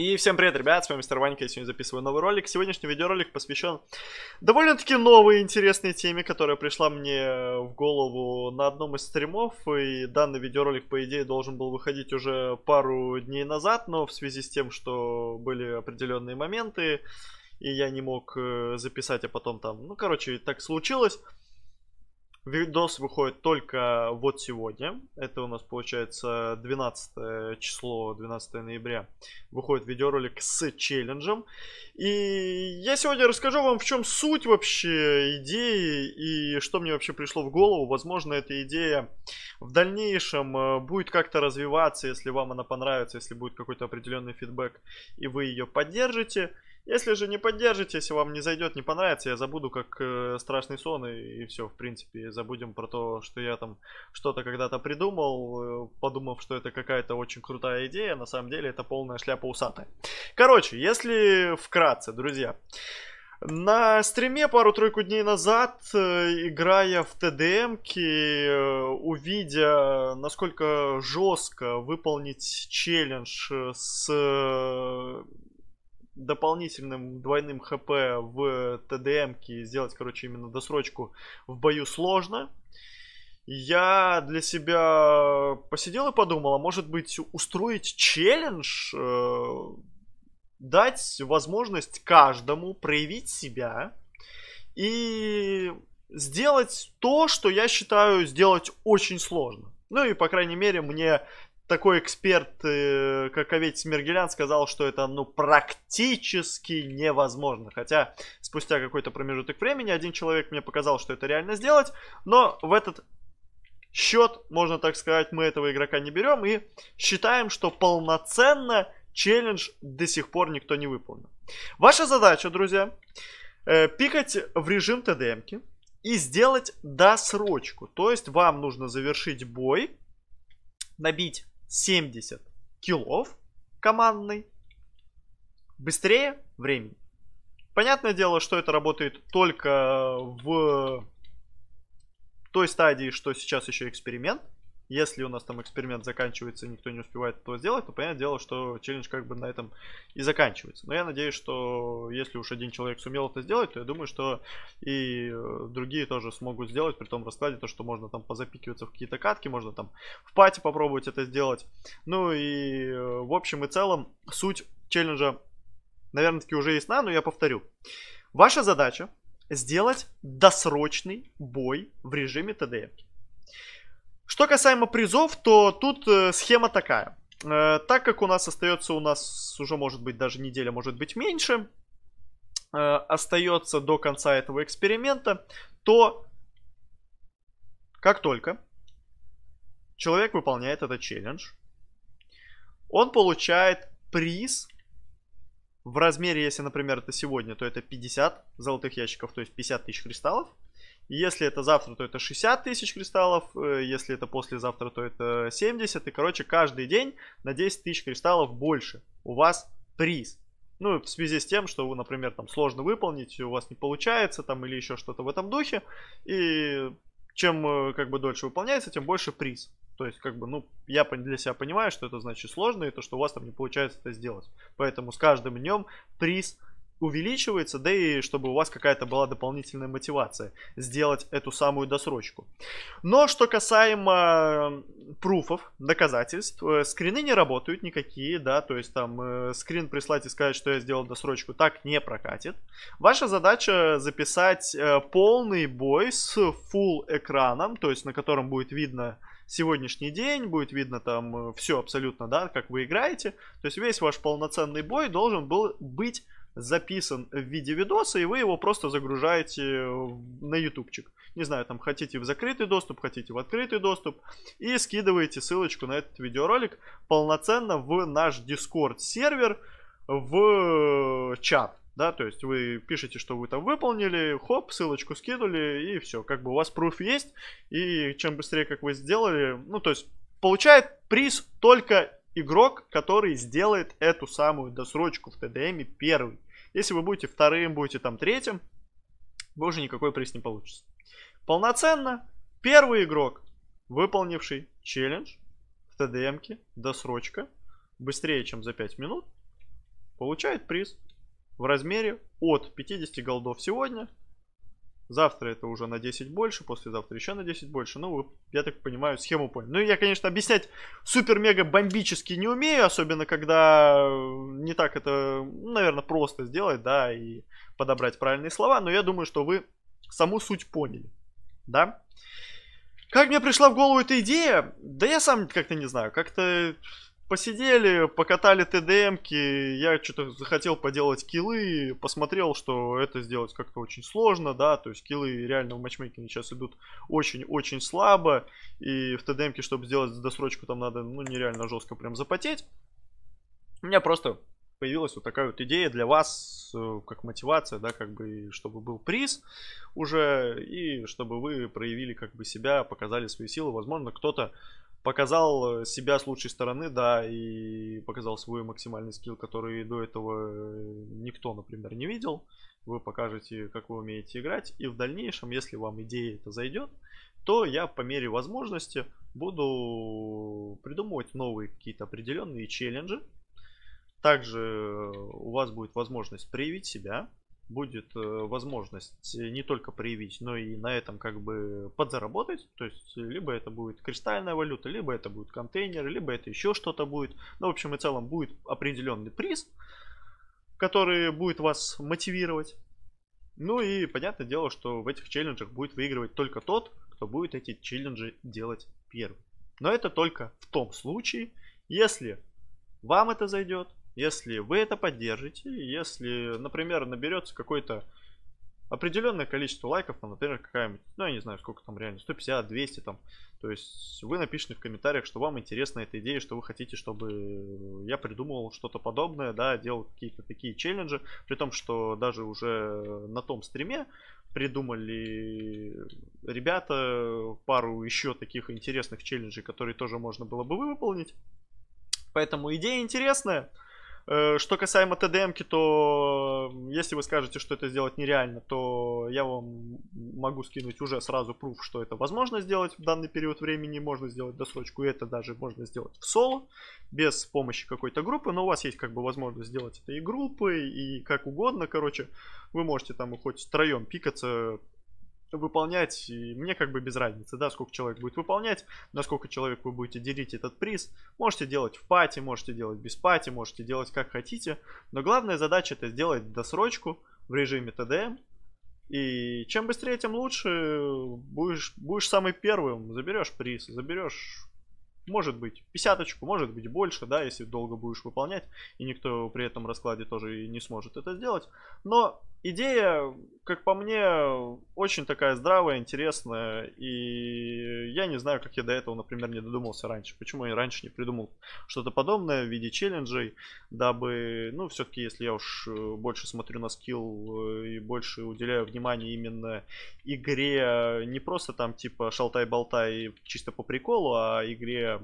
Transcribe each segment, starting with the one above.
И всем привет, ребят, с вами Мистер Ванька, я сегодня записываю новый ролик. Сегодняшний видеоролик посвящен довольно-таки новой интересной теме, которая пришла мне в голову на одном из стримов. И данный видеоролик, по идее, должен был выходить уже пару дней назад, но в связи с тем, что были определенные моменты, и я не мог э, записать, а потом там... Ну, короче, так случилось. Видос выходит только вот сегодня. Это у нас получается 12 число, 12 ноября. Выходит видеоролик с челленджем. И я сегодня расскажу вам, в чем суть вообще идеи и что мне вообще пришло в голову. Возможно, эта идея в дальнейшем э, будет как-то развиваться, если вам она понравится, если будет какой-то определенный фидбэк и вы ее поддержите. Если же не поддержите, если вам не зайдет, не понравится, я забуду как э, страшный сон и, и все, в принципе, забудем про то, что я там что-то когда-то придумал, э, подумав, что это какая-то очень крутая идея, на самом деле это полная шляпа усатая. Короче, если вкратце, друзья, на стриме пару-тройку дней назад, э, играя в ТДМ, э, увидя, насколько жестко выполнить челлендж э, с дополнительным двойным хп в ТДМ сделать, короче, именно досрочку в бою сложно. Я для себя посидел и подумал, а может быть устроить челлендж, э, дать возможность каждому проявить себя и сделать то, что я считаю сделать очень сложно. Ну и, по крайней мере, мне такой эксперт, э, как Овец Смергелян, сказал, что это ну практически невозможно. Хотя спустя какой-то промежуток времени один человек мне показал, что это реально сделать, но в этот счет, можно так сказать, мы этого игрока не берем и считаем, что полноценно челлендж до сих пор никто не выполнил. Ваша задача, друзья, э, пикать в режим ТДМки и сделать досрочку. То есть вам нужно завершить бой, набить 70 киллов командный быстрее времени. Понятное дело, что это работает только в той стадии, что сейчас еще эксперимент – если у нас там эксперимент заканчивается и никто не успевает этого сделать, то понятное дело, что челлендж как бы на этом и заканчивается. Но я надеюсь, что если уж один человек сумел это сделать, то я думаю, что и э, другие тоже смогут сделать при том раскладе, то что можно там позапикиваться в какие-то катки, можно там в пати попробовать это сделать. Ну и э, в общем и целом суть челленджа, наверное, таки уже ясна, но я повторю. Ваша задача сделать досрочный бой в режиме ТДМ. Что касаемо призов, то тут э, схема такая. Э, так как у нас остается, у нас уже может быть даже неделя, может быть меньше, э, остается до конца этого эксперимента, то как только человек выполняет этот челлендж, он получает приз в размере, если, например, это сегодня, то это 50 золотых ящиков, то есть 50 тысяч кристаллов – если это завтра, то это 60 тысяч кристаллов. Э, если это послезавтра, то это 70. И, короче, каждый день на 10 тысяч кристаллов больше у вас приз. Ну, в связи с тем, что, например, там сложно выполнить, у вас не получается, там, или еще что-то в этом духе. И чем, э, как бы, дольше выполняется, тем больше приз. То есть, как бы, ну, я для себя понимаю, что это значит сложно, и то, что у вас там не получается это сделать. Поэтому с каждым днем приз увеличивается, да и чтобы у вас какая-то была дополнительная мотивация сделать эту самую досрочку. Но что касаемо э, пруфов, доказательств, э, скрины не работают никакие, да, то есть там э, скрин прислать и сказать, что я сделал досрочку, так не прокатит. Ваша задача записать полный бой с full экраном, то есть на котором будет видно сегодняшний день, будет видно там все абсолютно, да, как вы играете. То есть весь ваш полноценный бой должен был быть записан в виде видоса, и вы его просто загружаете на ютубчик. Не знаю, там хотите в закрытый доступ, хотите в открытый доступ. И скидываете ссылочку на этот видеоролик полноценно в наш Discord сервер в чат. Да, то есть вы пишете, что вы там выполнили, хоп, ссылочку скинули, и все. Как бы у вас пруф есть, и чем быстрее, как вы сделали, ну, то есть получает приз только игрок, который сделает эту самую досрочку в ТДМе первый. Если вы будете вторым, будете там третьим, вы уже никакой приз не получится. Полноценно первый игрок, выполнивший челлендж в ТДМке, досрочка, быстрее, чем за 5 минут, получает приз в размере от 50 голдов сегодня Завтра это уже на 10 больше, послезавтра еще на 10 больше. Ну, я так понимаю, схему понял. Ну, я, конечно, объяснять супер-мега-бомбически не умею, особенно когда э, не так это, ну, наверное, просто сделать, да, и подобрать правильные слова, но я думаю, что вы саму суть поняли, да? Как мне пришла в голову эта идея? Да я сам как-то не знаю, как-то посидели, покатали ТДМки, я что-то захотел поделать килы, посмотрел, что это сделать как-то очень сложно, да, то есть килы реально в матчмейкинге сейчас идут очень-очень слабо, и в ТДМке, чтобы сделать досрочку, там надо, ну, нереально жестко прям запотеть. У меня просто появилась вот такая вот идея для вас, э, как мотивация, да, как бы, чтобы был приз уже, и чтобы вы проявили как бы себя, показали свои силы, возможно, кто-то показал э, себя с лучшей стороны, да, и показал свой максимальный скилл, который до этого э, никто, например, не видел. Вы покажете, как вы умеете играть, и в дальнейшем, если вам идея это зайдет, то я по мере возможности буду придумывать новые какие-то определенные челленджи. Также э, у вас будет возможность проявить себя, будет э, возможность не только проявить, но и на этом как бы подзаработать. То есть, э, либо это будет кристальная валюта, либо это будет контейнер, либо это еще что-то будет. Ну, в общем и целом, будет определенный приз, который будет вас мотивировать. Ну и понятное дело, что в этих челленджах будет выигрывать только тот, кто будет эти челленджи делать первым. Но это только в том случае, если вам это зайдет, если вы это поддержите, если, например, наберется какое-то определенное количество лайков, например, какая-нибудь, ну, я не знаю, сколько там реально, 150, 200 там, то есть вы напишите в комментариях, что вам интересна эта идея, что вы хотите, чтобы я придумывал что-то подобное, да, делал какие-то такие челленджи, при том, что даже уже на том стриме придумали ребята пару еще таких интересных челленджей, которые тоже можно было бы выполнить. Поэтому идея интересная. Э, что касаемо ТДМки, то если вы скажете, что это сделать нереально, то я вам могу скинуть уже сразу пруф, что это возможно сделать в данный период времени, можно сделать досрочку, и это даже можно сделать в соло, без помощи какой-то группы, но у вас есть как бы возможность сделать это и группы, и как угодно, короче, вы можете там хоть втроем пикаться, выполнять, и мне как бы без разницы, да, сколько человек будет выполнять, насколько человек вы будете делить этот приз. Можете делать в пати, можете делать без пати, можете делать как хотите, но главная задача это сделать досрочку в режиме ТДМ, и чем быстрее, тем лучше, будешь, будешь самый первым, заберешь приз, заберешь может быть, пятьдесяточку, может быть больше, да, если долго будешь выполнять, и никто при этом раскладе тоже и не сможет это сделать. Но идея, как по мне, очень такая здравая, интересная. И я не знаю, как я до этого, например, не додумался раньше. Почему я раньше не придумал что-то подобное в виде челленджей, дабы, ну, все-таки, если я уж э, больше смотрю на скилл э, и больше уделяю внимание именно игре, э, не просто там типа шалтай-болтай чисто по приколу, а игре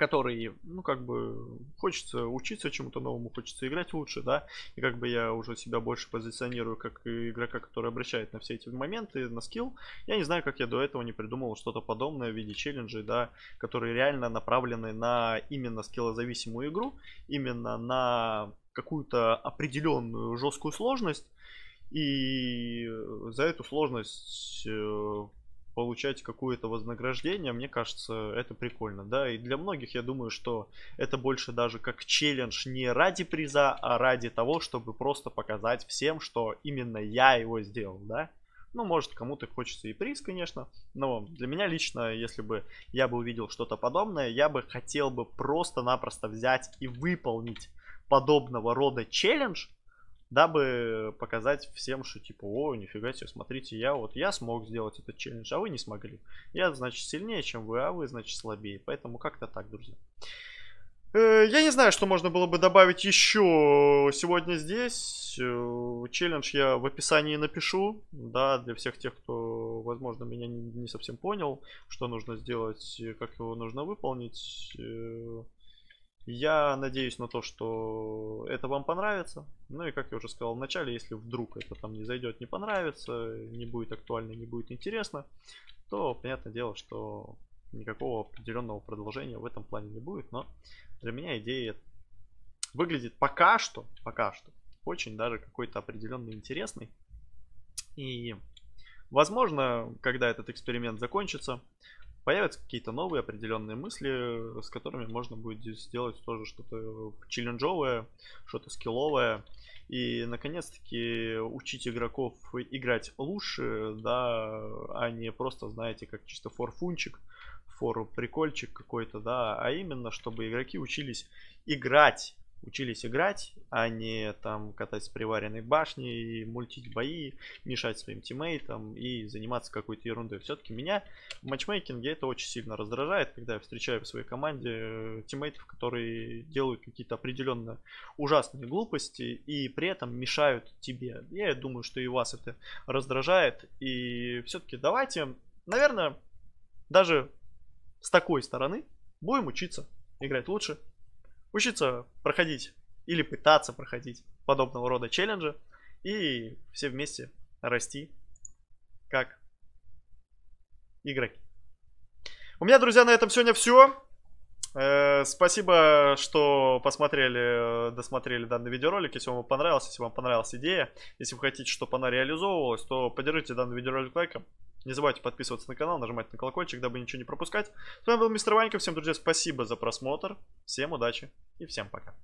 которые, ну, как бы, хочется учиться чему-то новому, хочется играть лучше, да, и как бы я уже себя больше позиционирую как игрока, который обращает на все эти моменты, на скилл, я не знаю, как я до этого не придумал что-то подобное в виде челленджей, да, которые реально направлены на именно скиллозависимую игру, именно на какую-то определенную жесткую сложность, и за эту сложность э, получать какое-то вознаграждение, мне кажется, это прикольно, да, и для многих, я думаю, что это больше даже как челлендж не ради приза, а ради того, чтобы просто показать всем, что именно я его сделал, да. Ну, может, кому-то хочется и приз, конечно, но для меня лично, если бы я бы увидел что-то подобное, я бы хотел бы просто-напросто взять и выполнить подобного рода челлендж, дабы показать всем, что типа, о, нифига себе, смотрите, я вот, я смог сделать этот челлендж, а вы не смогли. Я, значит, сильнее, чем вы, а вы, значит, слабее. Поэтому как-то так, друзья. Э, я не знаю, что можно было бы добавить еще сегодня здесь. Э, челлендж я в описании напишу, да, для всех тех, кто, возможно, меня не совсем понял, что нужно сделать, как его нужно выполнить. Э, я надеюсь на то, что это вам понравится. Ну и как я уже сказал в начале, если вдруг это там не зайдет, не понравится, не будет актуально, не будет интересно, то понятное дело, что никакого определенного продолжения в этом плане не будет. Но для меня идея выглядит пока что, пока что, очень даже какой-то определенный интересный. И возможно, когда этот эксперимент закончится, появятся какие-то новые определенные мысли, с которыми можно будет сделать тоже что-то челленджовое, что-то скилловое. И, наконец-таки, учить игроков играть лучше, да, а не просто, знаете, как чисто форфунчик, фору прикольчик какой-то, да, а именно, чтобы игроки учились играть учились играть, а не там катать с приваренной башни и мультить бои, мешать своим тиммейтам и заниматься какой-то ерундой. Все-таки меня в матчмейкинге это очень сильно раздражает, когда я встречаю в своей команде э, тиммейтов, которые делают какие-то определенно ужасные глупости и при этом мешают тебе. Я думаю, что и вас это раздражает. И все-таки давайте, наверное, даже с такой стороны будем учиться играть лучше, учиться проходить или пытаться проходить подобного рода челленджи и все вместе расти как игроки. У меня, друзья, на этом сегодня все. Э, спасибо, что посмотрели, э, досмотрели данный видеоролик. Если вам понравилось, если вам понравилась идея, если вы хотите, чтобы она реализовывалась, то поддержите данный видеоролик лайком. Не забывайте подписываться на канал, нажимать на колокольчик, дабы ничего не пропускать. С вами был Мистер Ванька. Всем, друзья, спасибо за просмотр. Всем удачи и всем пока.